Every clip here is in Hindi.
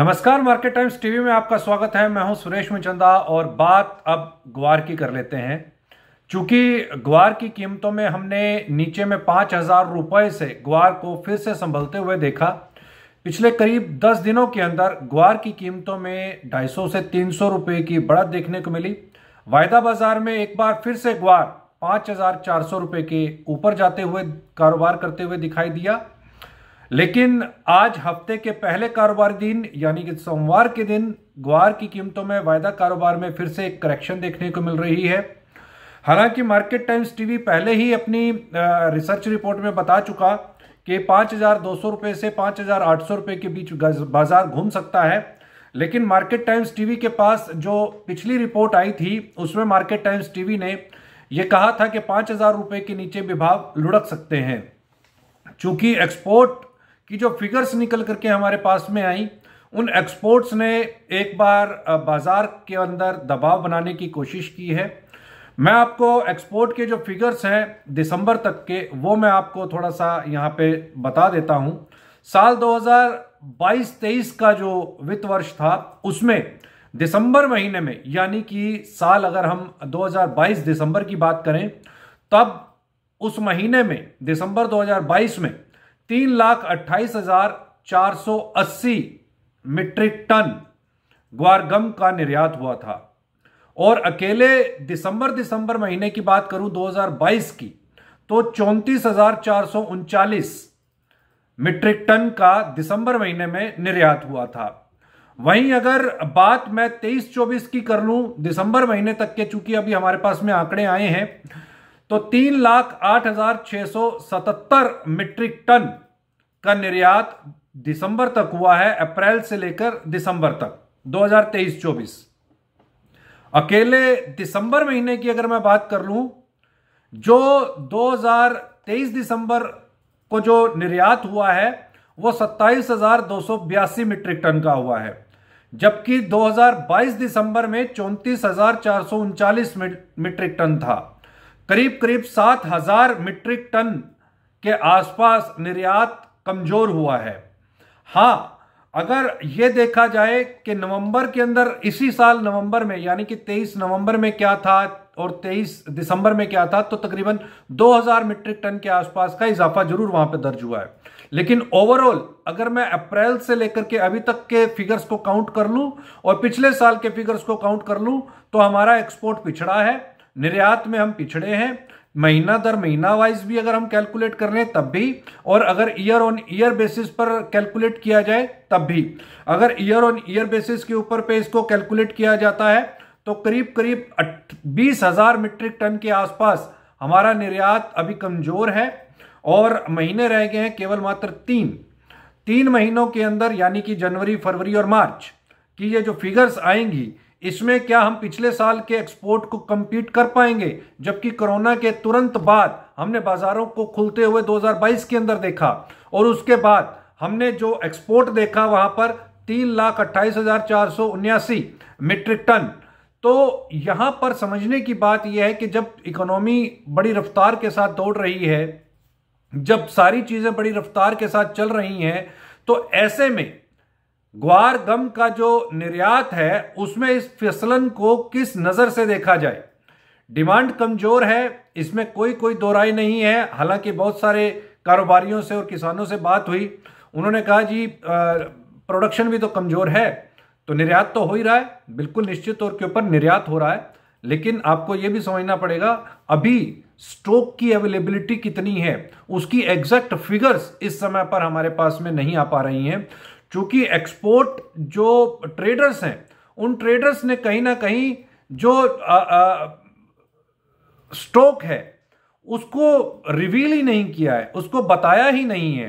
नमस्कार मार्केट टाइम्स टीवी में आपका स्वागत है मैं हूं सुरेश मुचंदा और बात अब ग्वार की कर लेते हैं चूंकि ग्वार की कीमतों में हमने नीचे में पांच हज़ार रुपए से ग्वार को फिर से संभलते हुए देखा पिछले करीब दस दिनों के अंदर ग्वार की कीमतों में ढाई सौ से तीन सौ रुपये की बढ़त देखने को मिली वायदा बाजार में एक बार फिर से ग्वार पांच हज़ार चार सौ रुपए के ऊपर जाते हुए कारोबार करते हुए दिखाई दिया लेकिन आज हफ्ते के पहले कारोबारी दिन यानी कि सोमवार के दिन ग्वार की कीमतों में वायदा कारोबार में फिर से एक करेक्शन देखने को मिल रही है हालांकि मार्केट टाइम्स टीवी पहले ही अपनी रिसर्च रिपोर्ट में बता चुका कि पाँच हज़ार दो सौ से पाँच हज़ार आठ सौ के बीच बाजार घूम सकता है लेकिन मार्केट टाइम्स टीवी के पास जो पिछली रिपोर्ट आई थी उसमें मार्केट टाइम्स टीवी ने यह कहा था कि पांच हज़ार रुपए के नीचे विभाव लुढ़क सकते हैं चूंकि एक्सपोर्ट कि जो फिगर्स निकल करके हमारे पास में आई उन एक्सपोर्ट्स ने एक बार बाजार के अंदर दबाव बनाने की कोशिश की है मैं आपको एक्सपोर्ट के जो फिगर्स हैं दिसंबर तक के वो मैं आपको थोड़ा सा यहाँ पे बता देता हूँ साल 2022-23 का जो वित्त वर्ष था उसमें दिसंबर महीने में यानी कि साल अगर हम 2022 दिसंबर की बात करें तब उस महीने में दिसंबर 2022 में तीन लाख अट्ठाईस हजार चार सौ अस्सी मीट्रिक टन ग्वारगम का निर्यात हुआ था और अकेले दिसंबर दिसंबर महीने की बात करूं 2022 की तो चौंतीस हजार चार सौ उनचालीस मीट्रिक टन का दिसंबर महीने में निर्यात हुआ था वहीं अगर बात मैं 23-24 की कर लूं दिसंबर महीने तक के चूंकि अभी हमारे पास में आंकड़े आए हैं तो तीन लाख आठ हजार छह सौ सतहत्तर मीट्रिक टन का निर्यात दिसंबर तक हुआ है अप्रैल से लेकर दिसंबर तक 2023-24 अकेले दिसंबर महीने की अगर मैं बात कर लूं जो 2023 दिसंबर को जो निर्यात हुआ है वो सत्ताईस मीट्रिक टन का हुआ है जबकि 2022 दिसंबर में चौंतीस मीट्रिक टन था करीब करीब सात हजार मीट्रिक टन के आसपास निर्यात कमजोर हुआ है हाँ अगर यह देखा जाए कि नवंबर के अंदर इसी साल नवंबर में यानी कि 23 नवंबर में क्या था और 23 दिसंबर में क्या था तो तकरीबन 2000 मीट्रिक टन के आसपास का इजाफा जरूर वहां पर दर्ज हुआ है लेकिन ओवरऑल अगर मैं अप्रैल से लेकर के अभी तक के फिगर्स को काउंट कर लूं और पिछले साल के फिगर्स को काउंट कर लूं तो हमारा एक्सपोर्ट पिछड़ा है निर्यात में हम पिछड़े हैं महीना दर महीना वाइज भी अगर हम कैलकुलेट कर रहे हैं तब भी और अगर ईयर ऑन ईयर बेसिस पर कैलकुलेट किया जाए तब भी अगर ईयर ऑन ईयर बेसिस के ऊपर पे इसको कैलकुलेट किया जाता है तो करीब करीब बीस हजार मीट्रिक टन के आसपास हमारा निर्यात अभी कमजोर है और महीने रह गए हैं केवल मात्र तीन तीन महीनों के अंदर यानी कि जनवरी फरवरी और मार्च की ये जो फिगर्स आएंगी इसमें क्या हम पिछले साल के एक्सपोर्ट को कम्पीट कर पाएंगे जबकि कोरोना के तुरंत बाद हमने बाजारों को खुलते हुए 2022 के अंदर देखा और उसके बाद हमने जो एक्सपोर्ट देखा वहां पर तीन लाख अट्ठाईस हजार चार सौ उन्यासी मीट्रिक टन तो यहां पर समझने की बात यह है कि जब इकोनॉमी बड़ी रफ्तार के साथ दौड़ रही है जब सारी चीजें बड़ी रफ्तार के साथ चल रही हैं तो ऐसे में ग्वार गम का जो निर्यात है उसमें इस फिसलन को किस नज़र से देखा जाए डिमांड कमज़ोर है इसमें कोई कोई दोराई नहीं है हालांकि बहुत सारे कारोबारियों से और किसानों से बात हुई उन्होंने कहा जी प्रोडक्शन भी तो कमज़ोर है तो निर्यात तो हो ही रहा है बिल्कुल निश्चित तौर के ऊपर निर्यात हो रहा है लेकिन आपको यह भी समझना पड़ेगा अभी स्टॉक की अवेलेबिलिटी कितनी है उसकी एग्जैक्ट फिगर्स इस समय पर हमारे पास में नहीं आ पा रही हैं चूंकि एक्सपोर्ट जो ट्रेडर्स हैं उन ट्रेडर्स ने कहीं ना कहीं जो स्टॉक है उसको रिवील ही नहीं किया है उसको बताया ही नहीं है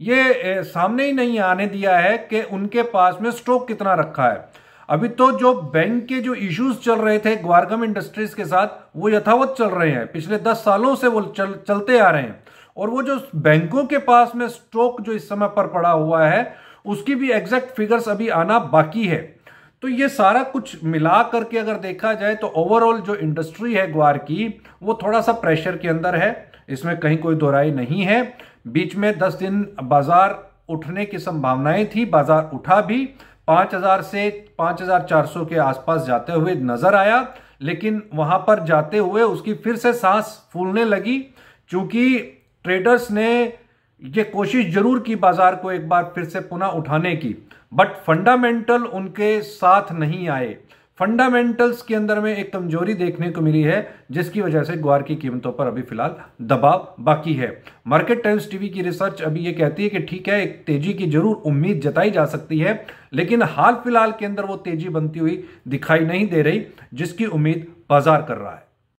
ये सामने ही नहीं आने दिया है कि उनके पास में स्टॉक कितना रखा है अभी तो जो बैंक के जो इश्यूज चल रहे थे ग्वारगम इंडस्ट्रीज के साथ वो यथावत चल रहे हैं पिछले दस सालों से वो चल, चलते आ रहे हैं और वो जो बैंकों के पास में स्टॉक जो इस समय पर पड़ा हुआ है उसकी भी एग्जैक्ट फिगर्स अभी आना बाकी है तो ये सारा कुछ मिला करके अगर देखा जाए तो ओवरऑल जो इंडस्ट्री है ग्वार की वो थोड़ा सा प्रेशर के अंदर है इसमें कहीं कोई दोहराई नहीं है बीच में दस दिन बाजार उठने की संभावनाएं थी बाजार उठा भी 5000 से 5400 के आसपास जाते हुए नजर आया लेकिन वहां पर जाते हुए उसकी फिर से सांस फूलने लगी क्योंकि ट्रेडर्स ने ये कोशिश जरूर की बाजार को एक बार फिर से पुनः उठाने की बट फंडामेंटल उनके साथ नहीं आए फंडामेंटल्स के अंदर में एक कमजोरी देखने को मिली है जिसकी वजह से ग्वार की कीमतों पर अभी फिलहाल दबाव बाकी है मार्केट टाइम्स टीवी की रिसर्च अभी ये कहती है कि ठीक है एक तेजी की जरूर उम्मीद जताई जा सकती है लेकिन हाल फिलहाल के अंदर वो तेजी बनती हुई दिखाई नहीं दे रही जिसकी उम्मीद बाजार कर रहा है